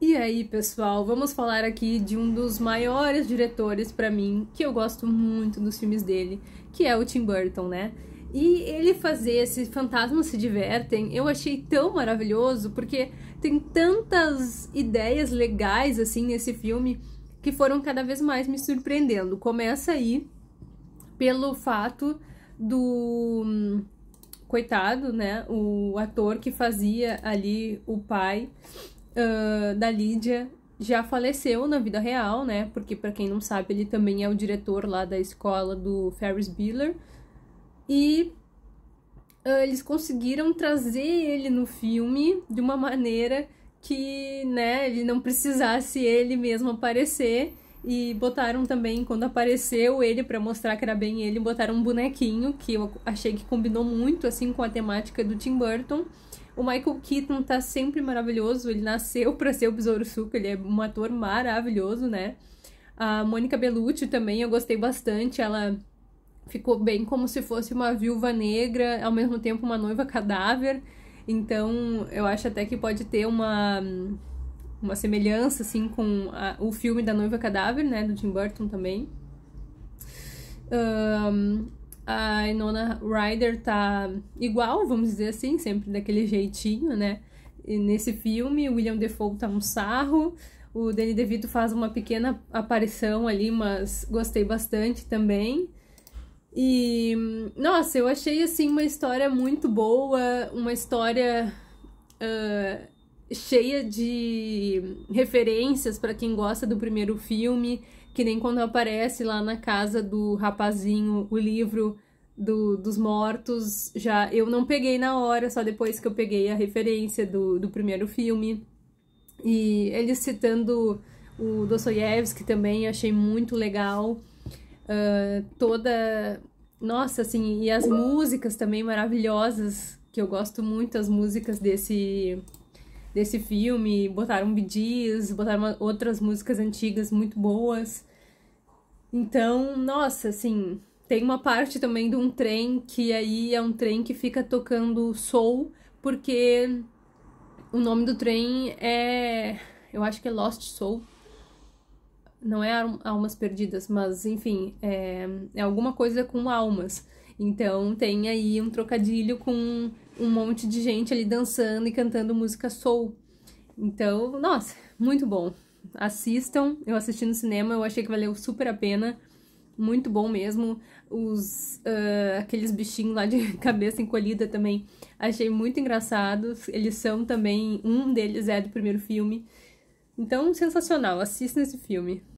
E aí, pessoal, vamos falar aqui de um dos maiores diretores para mim, que eu gosto muito dos filmes dele, que é o Tim Burton, né? E ele fazer esse Fantasmas se divertem, eu achei tão maravilhoso, porque tem tantas ideias legais assim nesse filme que foram cada vez mais me surpreendendo. Começa aí pelo fato do coitado, né, o ator que fazia ali o pai uh, da Lídia já faleceu na vida real, né? Porque, para quem não sabe, ele também é o diretor lá da escola do Ferris Bueller. E uh, eles conseguiram trazer ele no filme de uma maneira que, né, ele não precisasse ele mesmo aparecer. E botaram também, quando apareceu ele, para mostrar que era bem ele, botaram um bonequinho que eu achei que combinou muito, assim, com a temática do Tim Burton. O Michael Keaton tá sempre maravilhoso, ele nasceu para ser o Besouro Suco, ele é um ator maravilhoso, né? A Mônica Bellucci também eu gostei bastante, ela ficou bem como se fosse uma viúva negra, ao mesmo tempo uma noiva cadáver. Então, eu acho até que pode ter uma uma semelhança assim com a, o filme da noiva cadáver, né, do Tim Burton também. Um, a Inona Ryder tá igual, vamos dizer assim, sempre daquele jeitinho, né? E nesse filme, William Defoe tá um sarro, o Danny DeVito faz uma pequena aparição ali, mas gostei bastante também. E, nossa, eu achei, assim, uma história muito boa, uma história uh, cheia de referências para quem gosta do primeiro filme, que nem quando aparece lá na casa do rapazinho o livro do, dos mortos, já eu não peguei na hora, só depois que eu peguei a referência do, do primeiro filme. E eles citando o Dostoiévski também, achei muito legal. Uh, toda. Nossa, assim, e as músicas também maravilhosas, que eu gosto muito as músicas desse, desse filme, botaram Bidiz, botaram uma, outras músicas antigas muito boas. Então, nossa, assim, tem uma parte também de um trem que aí é um trem que fica tocando soul, porque o nome do trem é. Eu acho que é Lost Soul. Não é Almas Perdidas, mas enfim, é, é alguma coisa com almas. Então tem aí um trocadilho com um monte de gente ali dançando e cantando música soul. Então, nossa, muito bom. Assistam, eu assisti no cinema, eu achei que valeu super a pena. Muito bom mesmo. Os, uh, aqueles bichinhos lá de cabeça encolhida também achei muito engraçados. Eles são também, um deles é do primeiro filme. Então, sensacional, assistam esse filme.